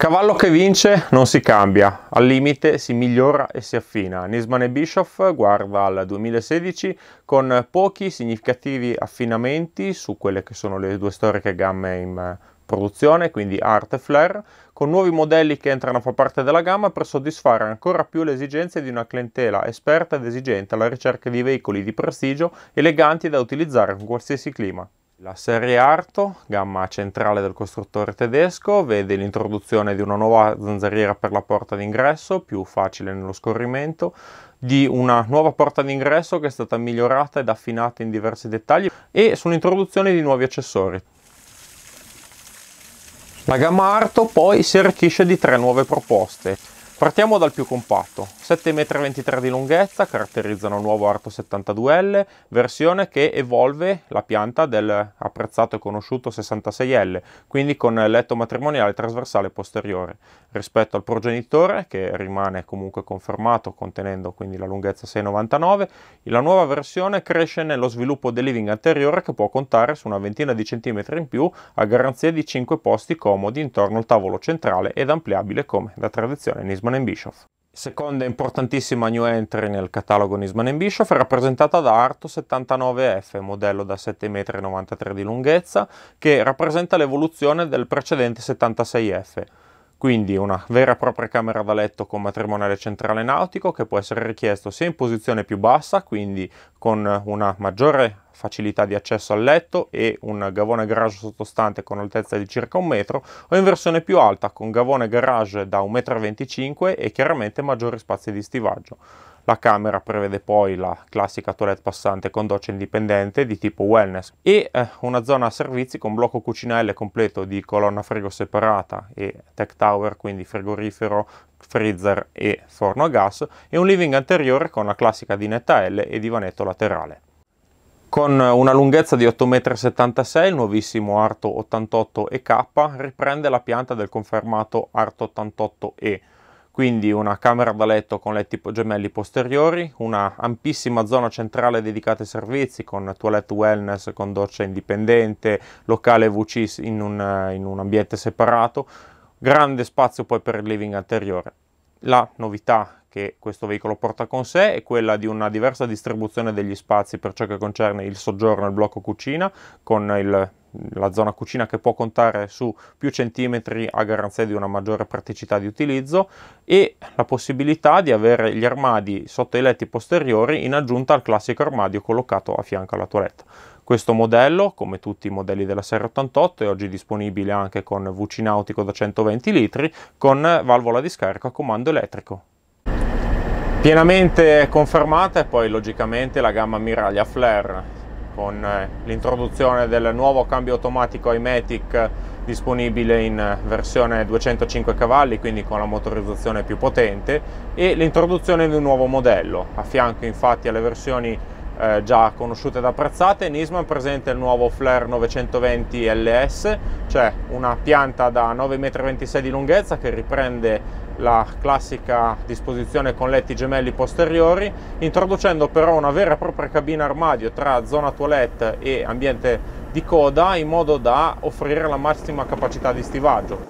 Cavallo che vince non si cambia, al limite si migliora e si affina. Nisman e Bischoff guarda al 2016 con pochi significativi affinamenti su quelle che sono le due storiche gamme in eh, produzione, quindi Art e Flair, con nuovi modelli che entrano a far parte della gamma per soddisfare ancora più le esigenze di una clientela esperta ed esigente alla ricerca di veicoli di prestigio eleganti da utilizzare con qualsiasi clima. La serie Arto, gamma centrale del costruttore tedesco, vede l'introduzione di una nuova zanzariera per la porta d'ingresso, più facile nello scorrimento, di una nuova porta d'ingresso che è stata migliorata ed affinata in diversi dettagli e sull'introduzione di nuovi accessori. La gamma Arto poi si arricchisce di tre nuove proposte. Partiamo dal più compatto, 7,23 m di lunghezza, caratterizzano il nuovo Arto 72L, versione che evolve la pianta del apprezzato e conosciuto 66L, quindi con letto matrimoniale trasversale posteriore, rispetto al progenitore che rimane comunque confermato contenendo quindi la lunghezza 6,99, la nuova versione cresce nello sviluppo del living anteriore che può contare su una ventina di centimetri in più a garanzia di 5 posti comodi intorno al tavolo centrale ed ampliabile come da tradizione nismaniana. Nisman Bischoff. Seconda importantissima new entry nel catalogo Nisman Bischoff, è rappresentata da Arto 79F, modello da 7,93 m di lunghezza, che rappresenta l'evoluzione del precedente 76F quindi una vera e propria camera da letto con matrimoniale centrale nautico che può essere richiesto sia in posizione più bassa, quindi con una maggiore facilità di accesso al letto e un gavone garage sottostante con altezza di circa un metro o in versione più alta con gavone garage da 1,25 m e chiaramente maggiori spazi di stivaggio. La camera prevede poi la classica toilette passante con doccia indipendente di tipo wellness e eh, una zona a servizi con blocco cucina L completo di colonna frigo separata e tech tower, quindi frigorifero, freezer e forno a gas e un living anteriore con la classica dinetta L e divanetto laterale con una lunghezza di 8,76 m, il nuovissimo Arto 88 EK riprende la pianta del confermato Arto 88 E, quindi una camera da letto con letti gemelli posteriori, una ampissima zona centrale dedicata ai servizi con toilette wellness, con doccia indipendente, locale WC in un, in un ambiente separato, grande spazio poi per il living anteriore. La novità che questo veicolo porta con sé è quella di una diversa distribuzione degli spazi per ciò che concerne il soggiorno e il blocco cucina, con il, la zona cucina che può contare su più centimetri a garanzia di una maggiore praticità di utilizzo e la possibilità di avere gli armadi sotto i letti posteriori in aggiunta al classico armadio collocato a fianco alla toiletta. Questo modello, come tutti i modelli della serie 88, è oggi disponibile anche con VC nautico da 120 litri con valvola di scarico a comando elettrico. Pienamente confermata e poi logicamente la gamma Miraglia Flare con eh, l'introduzione del nuovo cambio automatico iMatic disponibile in eh, versione 205 cavalli, quindi con la motorizzazione più potente, e l'introduzione di un nuovo modello. A fianco infatti alle versioni eh, già conosciute ed apprezzate, Nisman presenta il nuovo Flare 920 LS, cioè una pianta da 9,26 m di lunghezza che riprende la classica disposizione con letti gemelli posteriori, introducendo però una vera e propria cabina armadio tra zona toilette e ambiente di coda in modo da offrire la massima capacità di stivaggio.